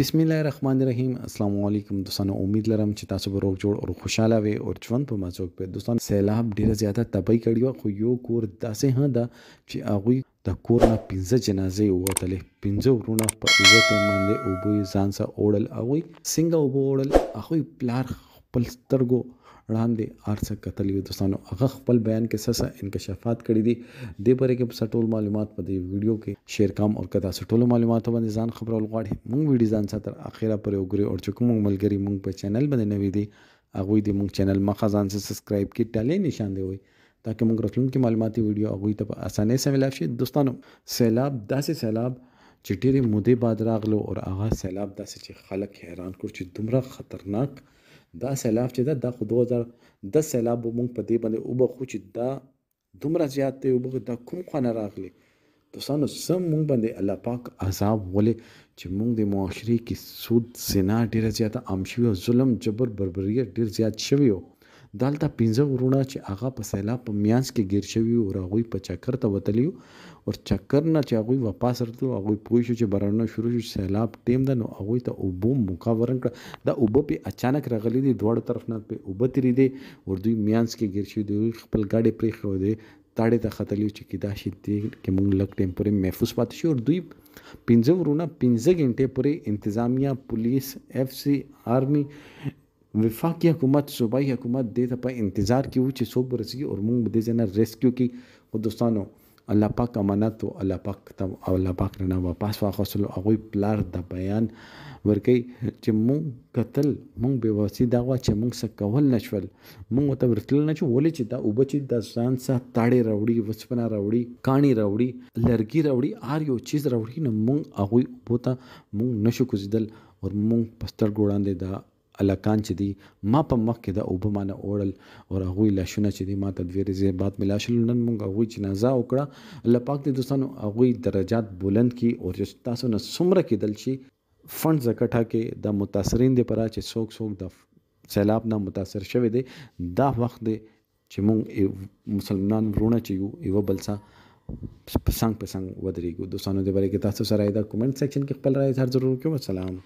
بسم الله الرحمن الرحیم السلام علیکم دوستانو امید لرم چې تاسو به روغ جوړ او خوشاله وي او ژوند په مزوک په دوستان سیلاب ډیره زیاته تباہی کړی خو یو کور داسې هدا چې هغه د کور نه 15 جنازې ووتلې 15 ورونه په یو ټیم باندې او به ځان سره اوړل او څنګه وبوړل هغه پلار خپل سترګو وړاندې ارڅه کتلی وي دوستانو هغه خپل بیان کې سسه انکشافات کړی دي د بره کې سټول معلومات په دې ویډیو کې شیر کام او کدا سټول معلومات باندې ځان خبرول غواړي مونږ ویډیو ځان ساتر اخیره پر وګوري او چې کوم ملګری مونږ په چینل باندې نوي دي هغه دې مونږ چینل مخه ځان سبسکرایب کی ټاله نشان دی وي تاکه موږ راتلونکي معلوماتي ویډیو هغه ته په اسانۍ سره ملاوي شي دوستانو سیلاب داسې سیلاب چې ډېرې مودې بعد راغلو او هغه سیلاب داسې چې خلک حیران کړ چې دومره خطرناک دا سیلاب چې ده دا خو 2010 سیلاب مونږ په دې باندې وبخو چې دا دومره زیات دی وبخو دا کوم خونه راغلی دوستانو سم مونږ باندې الله پاک عذاب ولې چې مونږ د معاشري کې سود سنا ډیره زیاته عام شوي او ظلم جبر بربریت ډیر زیات شوی و دلته پنځه ورونه چې هغه په سیلاب په میانس کې گیر شوي او هغوی په چکر ته وتلی او چکر نه چې هغوی واپس راتلو هغوی پوه شو چې بارانونه شروع شو سیلاب ټیم ده نو هغوی ته اوبو موقع ورنکړه دا اوبه پې اچانک راغلی دي دواړه طرف نه پې اوبه تېرې دي او دوی میانس کې ګیر شوي دي خپل ګاډۍ پرې ښودې تاړې ته ختلی چې کدا شي دی کې موږ لږ ټیم پورې محفوظ پاتې شو او دوی پنځه ورونه پنځه غنټې پورې انتظامیه پولیس اف سی آرمی وفاقي حکومت صوبایي حکومت دې ته په انتظار کې و چې څوک برسي او موږ دې ځنه ریسکیو کې خو دوستانو الله پاک امانت او الله پاک ته او الله پاک نه واپس واخصل هغه پلار د بیان ورکی چې مونږ قتل مونږ به وسی دا وا چې مونږ څه کول نشول مونږ ته ورتل نه چې ولې چې دا وب چې د ځان سره تاړې راوړي وسپنا راوړي کانی راوړي لرګي راوړي هر یو چیز راوړي نه مونږ هغه بوته مونږ نشو کوزدل او مونږ پستر ګوړاندې دا الکان چې دي ما په مخ کې د اوبه مانه اوړل او هغه لاشونه چې دي ما تدویر زی بعد ملاشل نن مونږ هغه جنازه وکړه الله پاک دې دوستانو هغه درجات بلند کی او تاسو نه سمره کې دل شي فند زکټه کې د متاثرین د پرا چې څوک څوک د سیلاب نه متاثر شوی دی دا وخت دی چې مونږ مسلمانان ورونه چې یو یو بل سره پسنګ پسنګ ودرېږو دوستانو د باره کې تاسو سره د کومنټ سیکشن کې خپل رائے اظهار ضرور کوم سلام